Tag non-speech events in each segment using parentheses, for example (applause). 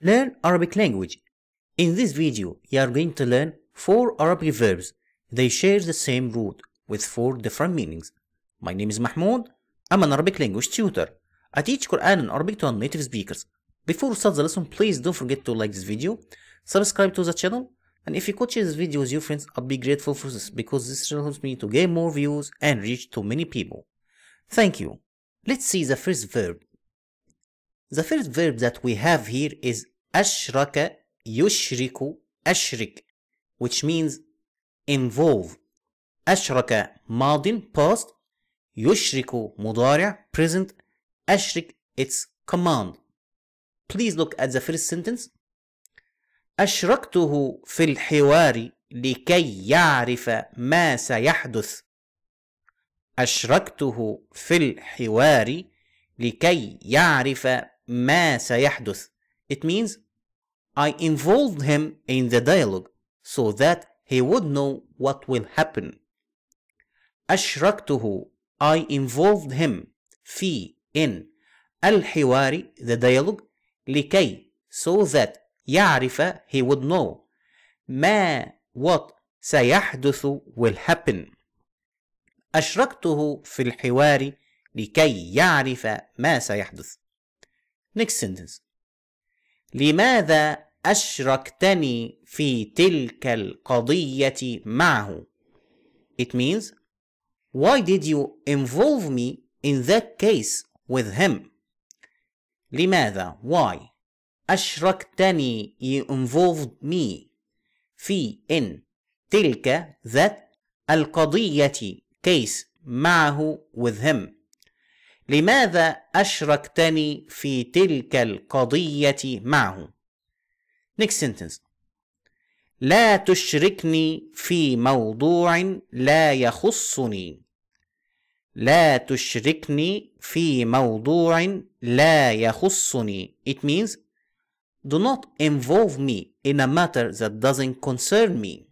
Learn Arabic language. In this video, you are going to learn 4 Arabic verbs. They share the same root with 4 different meanings. My name is Mahmoud. I'm an Arabic language tutor. I teach Quran and Arabic to native speakers. Before we start the lesson, please don't forget to like this video, subscribe to the channel, and if you could share this video with your friends, I'd be grateful for this because this helps me to gain more views and reach to many people. Thank you. Let's see the first verb, The first verb that we have here is أشرك يشرك أشرك which means involve أشرك ماض past يشرك مضارع present أشرك it's command Please look at the first sentence أشركته في الحوار لكي يعرف ما سيحدث أشركته في الحوار لكي يعرف ما سيحدث it means I involved him in the dialogue so that he would know what will happen أشركته I involved him في in الحوار the dialogue لكي so that يعرف he would know ما what سيحدث will happen أشركته في الحوار لكي يعرف ما سيحدث next sentence لماذا أشركتني في تلك القضية معه It means Why did you involve me in that case with him لماذا why أشركتني you involved me في in تلك that القضية case معه with him لماذا أشركتني في تلك القضية معه؟ Next sentence لا تشركني في موضوع لا يخصني لا تشركني في موضوع لا يخصني It means Do not involve me in a matter that doesn't concern me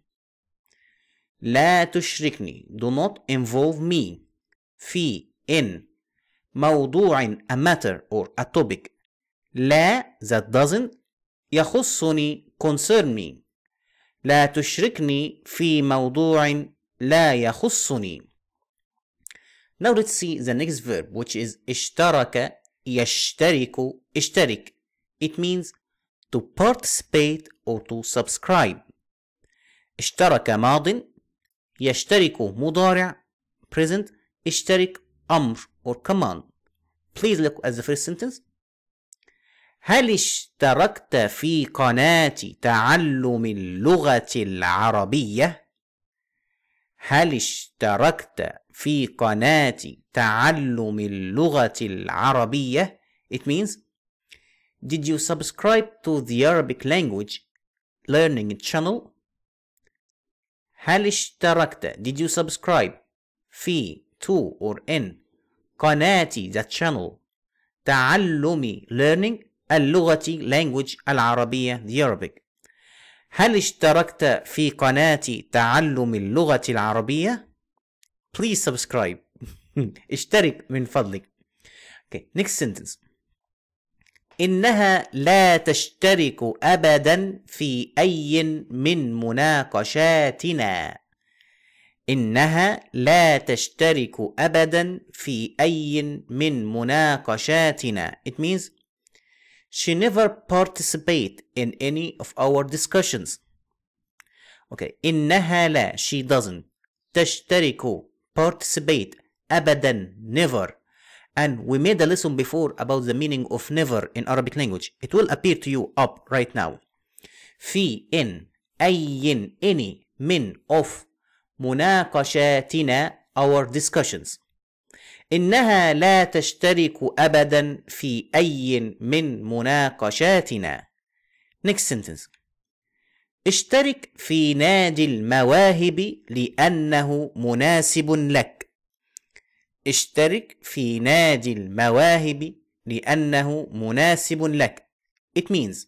لا تشركني Do not involve me في in موضوع a matter or a topic لا that doesn't يخصني concern me لا تشركني في موضوع لا يخصني Now let's see the next verb which is اشترك يشترك اشترك It means to participate or to subscribe اشترك ماض يشترك مضارع present اشترك أمر or command please look at the first sentence هل اشتركت في قناة تعلم اللغة العربية؟ هل اشتركت في قناة تعلم اللغة العربية؟ It means Did you subscribe to the Arabic language learning channel؟ هل اشتركت Did you subscribe في to or in قناتي the channel تعلمي learning اللغة language العربية the Arabic هل اشتركت في قناة تعلم اللغة العربية؟ Please subscribe (laughs) اشترك من فضلك okay, next sentence إنها لا تشترك أبدا في أي من مناقشاتنا إنها لا تشترك أبدا في أي من مناقشاتنا. It means she never participate in any of our discussions. Okay. إنها لا she doesn't تشترك participate أبدا never and we made a lesson before about the meaning of never in Arabic language. It will appear to you up right now. في in أي any من of مناقشاتنا our discussions إنها لا تشترك أبدا في أي من مناقشاتنا next sentence اشترك في نادي المواهب لأنه مناسب لك اشترك في نادي المواهب لأنه مناسب لك It means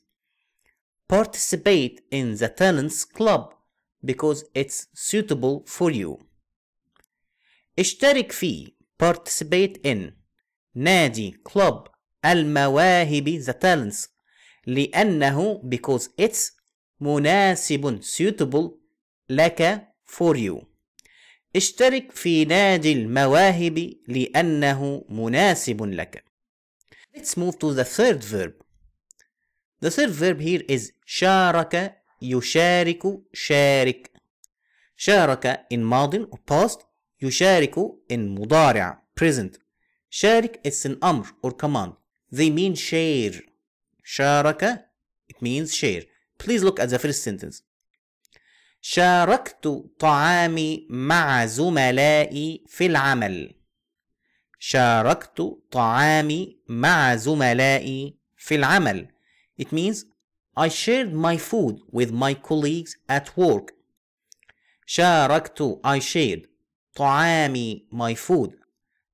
participate in the talents club because it's suitable for you اشترك في participate in نادي club المواهب the talents لأنه because it's مناسب suitable لك for you اشترك في نادي المواهب لأنه مناسب لك Let's move to the third verb The third verb here is شارك يشارك شارك شارك in ماض و past يشارك in مضارع present شارك is an أمر or command they mean share شارك it means share please look at the first sentence شاركت طعامي مع زملائي في العمل شاركت طعامي مع زملائي في العمل it means I shared my food with my colleagues at work. شاركت I shared طعامي my food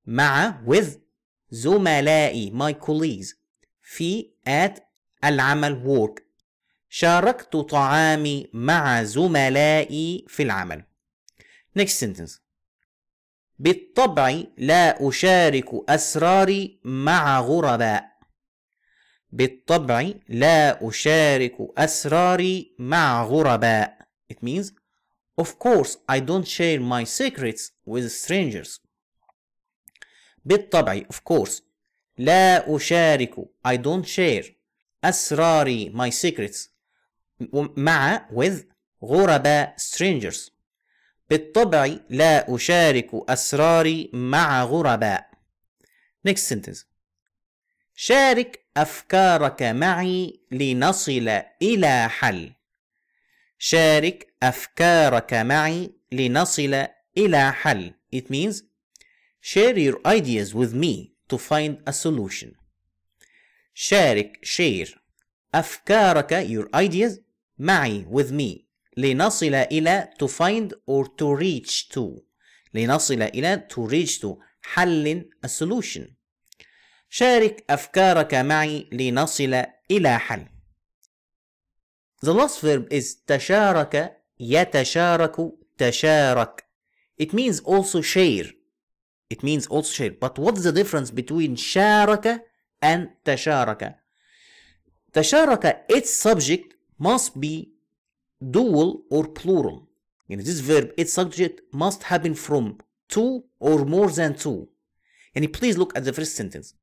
مع with زملائي my colleagues في at العمل work شاركت طعامي مع زملائي في العمل next sentence بالطبع لا أشارك أسراري مع غرباء بالطبع لا أشارك أسراري مع غرباء It means Of course I don't share my secrets with strangers بالطبع of course لا أشارك I don't share أسراري my secrets مع with غرباء strangers بالطبع لا أشارك أسراري مع غرباء Next sentence شارك أفكارك معي لنصل إلى حل شارك أفكارك معي لنصل إلى حل It means share your ideas with me to find a solution شارك share أفكارك your ideas معي with me لنصل إلى to find or to reach to لنصل إلى to reach to حل a solution شارك أفكارك معي لنصل إلى حل. The last verb is تشارك يتشارك تشارك. It means also share. It means also share. But what's the difference between شارك and تشارك? تشارك its subject must be dual or plural. يعني this verb its subject must happen from two or more than two. يعني please look at the first sentence.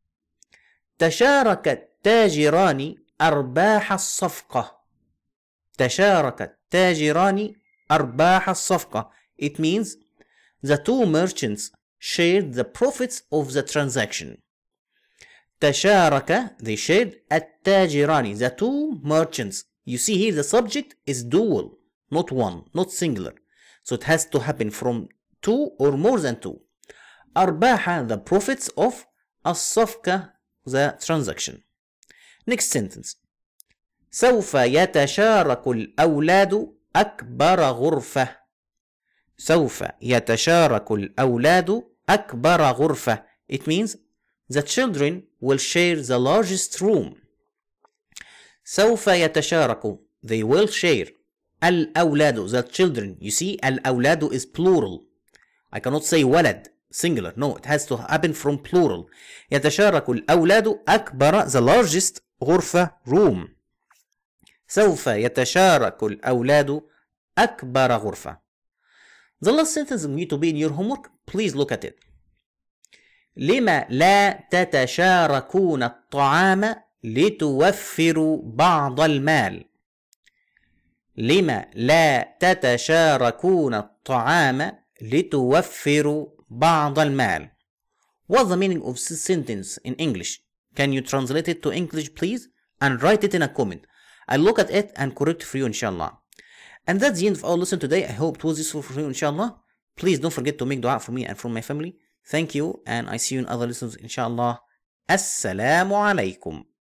تشارك التاجران أرباح الصفقة تشارك التاجران أرباح الصفقة It means the two merchants shared the profits of the transaction تشارك they shared التاجران the two merchants you see here the subject is dual not one not singular so it has to happen from two or more than two أرباح the profits of الصفقة the transaction. Next sentence. سوف يتشارك الأولاد أكبر غرفة. سوف يتشارك الأولاد أكبر غرفة. It means the children will share the largest room. سوف يتشارك they will share الأولاد the children you see الأولاد is plural I cannot say ولد singular no it has to happen from plural يتشارك الأولاد أكبر the largest غرفة room سوف يتشارك الأولاد أكبر غرفة The last sentence need to be in your homework please look at it لما لا تتشاركون الطعام لتوفروا بعض المال لما لا تتشاركون الطعام لتوفروا بعض المال What's the meaning of this sentence in English? Can you translate it to English please? And write it in a comment. I'll look at it and correct for you inshallah. And that's the end of our lesson today. I hope it was useful for you inshallah. Please don't forget to make dua for me and for my family. Thank you and I see you in other lessons inshallah. Assalamu alaikum.